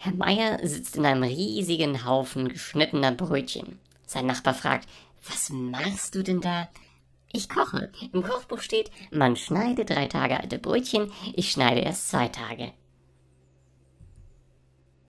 Herr Meier sitzt in einem riesigen Haufen geschnittener Brötchen. Sein Nachbar fragt, was machst du denn da? Ich koche. Im Kochbuch steht, man schneide drei Tage alte Brötchen, ich schneide erst zwei Tage.